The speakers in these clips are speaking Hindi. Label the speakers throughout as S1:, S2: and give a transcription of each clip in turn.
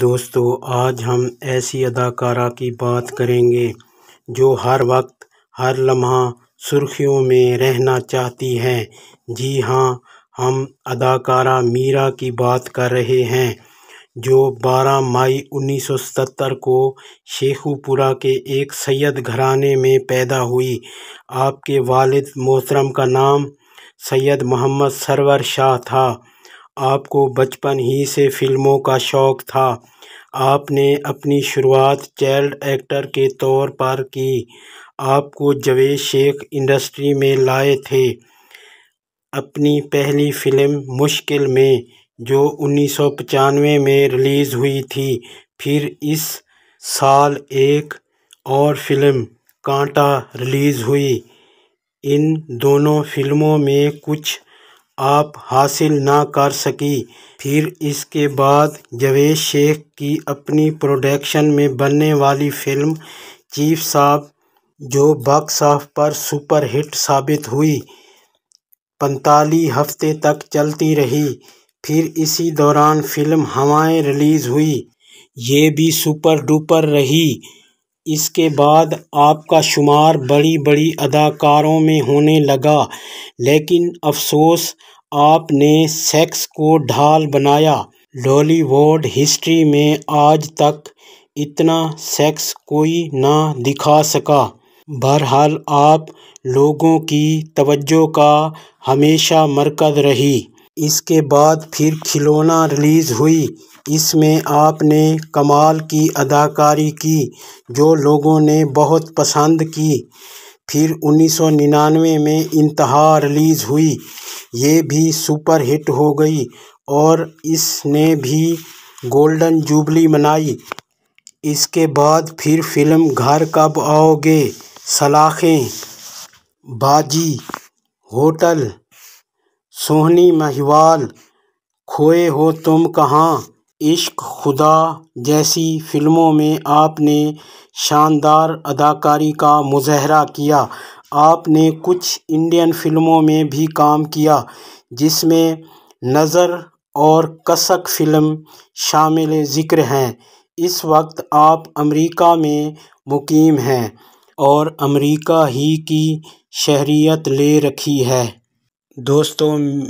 S1: दोस्तों आज हम ऐसी अदाकारा की बात करेंगे जो हर वक्त हर लम्हा सुर्खियों में रहना चाहती है जी हाँ हम अदाकारा मीरा की बात कर रहे हैं जो 12 मई 1970 को शेखुपुरा के एक सैयद घराने में पैदा हुई आपके वालिद मोहतरम का नाम सैयद मोहम्मद सरवर शाह था आपको बचपन ही से फ़िल्मों का शौक़ था आपने अपनी शुरुआत चाइल्ड एक्टर के तौर पर की आपको जवेद शेख इंडस्ट्री में लाए थे अपनी पहली फ़िल्म मुश्किल में जो उन्नीस सौ पचानवे में रिलीज़ हुई थी फिर इस साल एक और फिल्म कांटा रिलीज़ हुई इन दोनों फिल्मों में कुछ आप हासिल ना कर सकी फिर इसके बाद जवेद शेख की अपनी प्रोडक्शन में बनने वाली फ़िल्म चीफ साहब जो बॉक्स ऑफ पर सुपरहिट साबित हुई पैंतालीस हफ्ते तक चलती रही फिर इसी दौरान फिल्म हवाएं रिलीज़ हुई ये भी सुपर डुपर रही इसके बाद आपका शुमार बड़ी बड़ी अदाकारों में होने लगा लेकिन अफ़सोस आपने सेक्स को ढाल बनाया डॉलीवुड हिस्ट्री में आज तक इतना सेक्स कोई ना दिखा सका बहरहाल आप लोगों की तवज्जो का हमेशा मरकज़ रही इसके बाद फिर खिलौना रिलीज़ हुई इसमें आपने कमाल की अदाकारी की जो लोगों ने बहुत पसंद की फिर उन्नीस सौ निन्यानवे में इंतहा रिलीज़ हुई ये भी सुपर हिट हो गई और इसने भी गोल्डन जुबली मनाई इसके बाद फिर फिल्म घर कब आओगे सलाखें बाजी होटल सोहनी महिवाल खोए हो तुम कहाँ इश्क खुदा जैसी फ़िल्मों में आपने शानदार अदाकारी का मुज़ाहरा किया आपने कुछ इंडियन फ़िल्मों में भी काम किया जिसमें नज़र और कसक फ़िल्म शामिल ज़िक्र हैं इस वक्त आप अमेरिका में मुकीम हैं और अमेरिका ही की शहरीत ले रखी है दोस्तों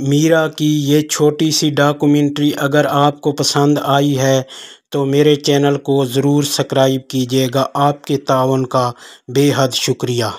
S1: मीरा की ये छोटी सी डॉक्यूमेंट्री अगर आपको पसंद आई है तो मेरे चैनल को ज़रूर सब्सक्राइब कीजिएगा आपके तावन का बेहद शुक्रिया